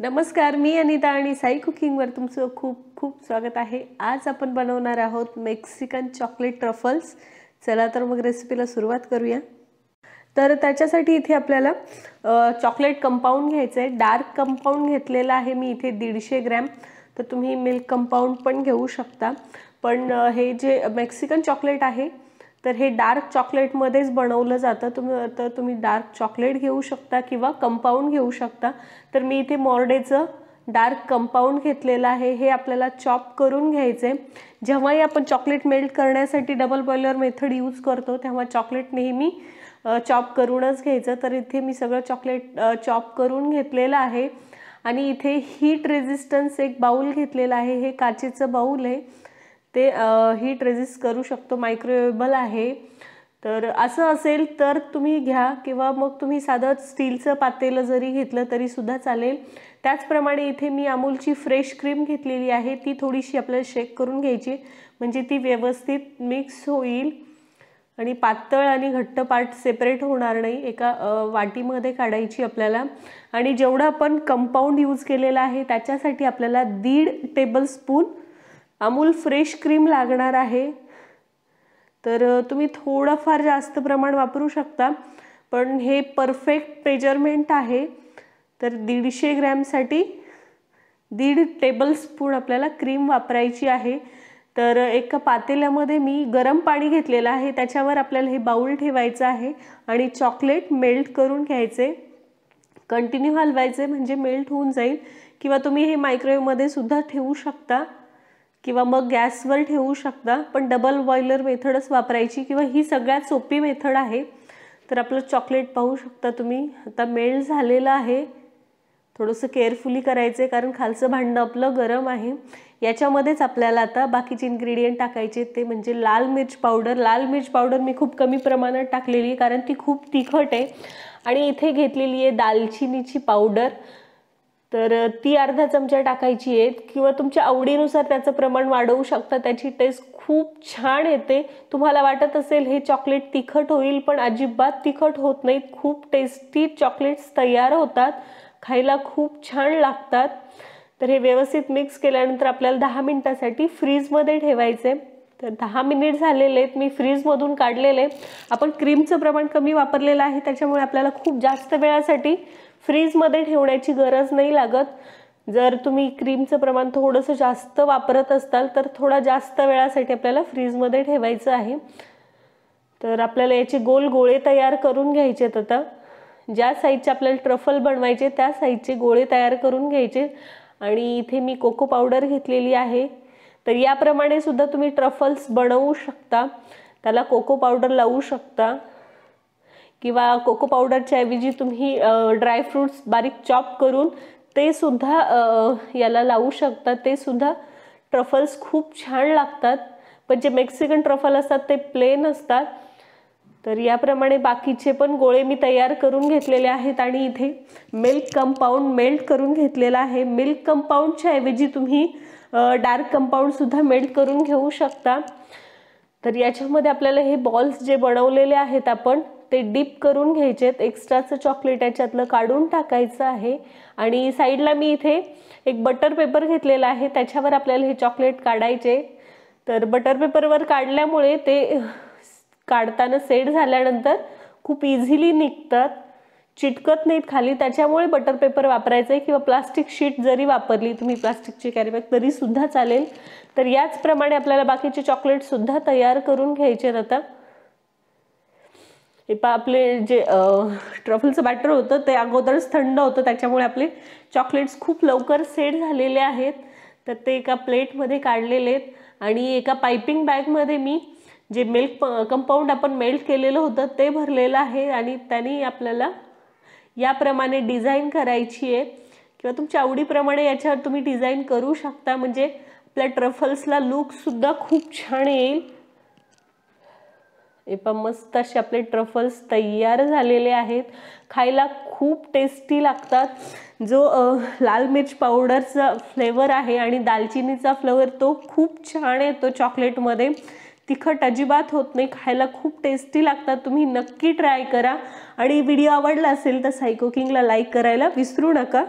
नमस्कार मी अनिता आणि साई कुकिंगवर तुमचं खूप खूप स्वागत आहे आज आपण बनवणार आहोत मेक्सिकन चॉकलेट ट्रफल्स चला तर मग रेसिपीला सुरुवात करूया तर त्याच्यासाठी इथे आपल्याला चॉकलेट कंपाऊंड घ्यायचं आहे डार्क कंपाऊंड घेतलेलं आहे मी इथे दीडशे ग्रॅम तर तुम्ही मिल्क कंपाऊंड पण घेऊ शकता पण हे जे मेक्सिकन चॉकलेट आहे तर हे डार्क चॉकलेटमध्येच बनवलं जातं तुम्ही तर तुम्ही डार्क चॉकलेट घेऊ शकता किंवा कंपाऊंड घेऊ शकता तर मी इथे मॉर्डेचं डार्क कंपाऊंड घेतलेलं आहे हे आपल्याला चॉप करून घ्यायचे जेव्हाही आपण चॉकलेट मेल्ट करण्यासाठी डबल बॉयलर मेथड यूज करतो तेव्हा चॉकलेट नेहमी चॉप करूनच घ्यायचं तर इथे मी सगळं चॉकलेट चॉप करून घेतलेलं आहे आणि इथे हीट रेझिस्टन्स एक बाऊल घेतलेला आहे हे काचेचं बाऊल आहे ते हीट रेझिस्ट करू शकतो मायक्रोवेबल आहे तर असं असेल तर तुम्ही घ्या किंवा मग तुम्ही साधं स्टीलचं पातेलं जरी घेतलं तरीसुद्धा चालेल त्याचप्रमाणे इथे मी अमूलची फ्रेश क्रीम घेतलेली आहे ती थोडीशी आपल्याला शेक करून घ्यायची म्हणजे ती व्यवस्थित मिक्स होईल आणि पातळ आणि घट्ट पार्ट सेपरेट होणार नाही एका वाटीमध्ये काढायची आपल्याला आणि जेवढं आपण कंपाऊंड यूज केलेला आहे त्याच्यासाठी आपल्याला दीड टेबलस्पून अमूल फ्रेश क्रीम लागणार आहे तर तुम्ही थोडंफार जास्त प्रमाण वापरू शकता पण हे परफेक्ट मेजरमेंट आहे तर दीडशे ग्रॅमसाठी दीड टेबलस्पून आपल्याला क्रीम वापरायची आहे तर एका पातेल्यामध्ये मी गरम पाणी घेतलेलं आहे त्याच्यावर आपल्याला हे बाऊल ठेवायचं आहे आणि चॉकलेट मेल्ट करून घ्यायचे कंटिन्यू हलवायचे म्हणजे मेल्ट होऊन जाईल किंवा तुम्ही हे मायक्रोवेवमध्ये सुद्धा ठेवू शकता किंवा मग गॅसवर ठेवू शकता पण डबल बॉयलर मेथडच वापरायची किंवा ही सगळ्यात सोपी मेथड आहे तर आपलं चॉकलेट पाहू शकता तुम्ही आता मेल्ट झालेलं आहे थोडंसं केअरफुली करायचं आहे कारण खालचं भांडं आपलं गरम आहे याच्यामध्येच आपल्याला आता बाकीचे इन्ग्रेडियंट टाकायचे ते म्हणजे लाल मिर्च पावडर लाल मिर्च पावडर मी खूप कमी प्रमाणात टाकलेली आहे कारण ती खूप तिखट आहे आणि इथे घेतलेली आहे दालचिनीची पावडर तर ती अर्धा चमचा टाकायची आहेत किंवा तुमच्या आवडीनुसार त्याचं प्रमाण वाढवू शकता त्याची टेस्ट खूप छान येते तुम्हाला वाटत असेल हे चॉकलेट तिखट होईल पण अजिबात तिखट होत नाहीत खूप टेस्टी चॉकलेट्स तयार होतात खायला खूप छान लागतात तर हे व्यवस्थित मिक्स केल्यानंतर आपल्याला दहा मिनटासाठी फ्रीजमध्ये ठेवायचे तर दहा मिनिट झालेले आहेत मी फ्रीजमधून काढलेले आपण क्रीमचं प्रमाण कमी वापरलेलं आहे त्याच्यामुळे आपल्याला खूप जास्त वेळासाठी फ्रीजमध्ये ठेवण्याची गरज नाही लागत जर तुम्ही क्रीमचं प्रमाण थोडंसं जास्त वापरत असाल तर थोडा जास्त वेळासाठी आपल्याला फ्रीजमध्ये ठेवायचं आहे तर आपल्याला याचे गोल गोळे तयार करून घ्यायचे आहेत आता ज्या साईजचे आपल्याला ट्रफल बनवायचे त्या साईजचे गोळे तयार करून घ्यायचे आणि इथे मी कोको पावडर घेतलेली आहे तर याप्रमाणे सुद्धा तुम्ही ट्रफल्स बनवू शकता त्याला कोको पावडर लावू शकता किंवा कोको पावडरच्या ऐवजी तुम्ही ड्रायफ्रूट्स बारीक चॉप करून ते सुद्धा याला लावू शकता ते सुद्धा ट्रफल्स खूप छान लागतात पण जे मेक्सिकन ट्रफल असतात ते प्लेन असतात तर याप्रमाणे बाकीचे पण गोळे मी तयार करून घेतलेले आहेत आणि इथे मिल्क कंपाऊंड मेल्ट करून घेतलेला आहे मिल्क कंपाऊंडच्या ऐवजी तुम्ही डार्क कंपाऊंडसुद्धा मेल्ट करून घेऊ शकता तर याच्यामध्ये आपल्याला हे बॉल्स जे बनवलेले आहेत आपण ते डीप करून घ्यायचेत एक्स्ट्राचं चॉकलेट याच्यातलं काढून टाकायचं आहे आणि साईडला मी इथे एक बटर पेपर घेतलेला आहे त्याच्यावर आपल्याला हे चॉकलेट काढायचे तर बटर पेपरवर काढल्यामुळे ते काढताना सेट झाल्यानंतर खूप इझिली निघतात चिटकत नाहीत खाली त्याच्यामुळे बटर पेपर वापरायचं आहे किंवा प्लास्टिक शीट जरी वापरली तुम्ही प्लास्टिकची कॅरीबॅग तरीसुद्धा चालेल तर याचप्रमाणे आपल्याला बाकीचे चॉकलेटसुद्धा तयार करून घ्यायचे आता हे पा आपले जे ट्रफलचं बॅटर होतं ते अगोदरच थंड होतं त्याच्यामुळे आपले चॉकलेट्स खूप लवकर सेट झालेले आहेत तर ते एका प्लेटमध्ये काढलेले आहेत आणि एका पायपिंग बॅगमध्ये मी जे मिल्क कंपाऊंड आपण मेल्ट केलेलं होतं ते भरलेलं आहे आणि त्यांनी आपल्याला याप्रमाणे डिझाईन करायची आहे किंवा तुमच्या आवडीप्रमाणे याच्यावर तुम्ही डिझाईन करू शकता म्हणजे आपल्या ट्रफल्सला लुकसुद्धा खूप छान येईल एपा मस्त असे आपले ट्रफल्स तयार झालेले आहेत खायला खूप टेस्टी लागतात जो लाल मिर्च पावडरचा फ्लेवर आहे आणि दालचिनीचा फ्लेवर तो खूप छान येतो चॉकलेटमध्ये तिखट अजिबात होत नाही खायला खूप टेस्टी लागतात तुम्ही नक्की ट्राय करा आणि व्हिडिओ आवडला असेल तर साई कुकिंगला लाईक करायला विसरू नका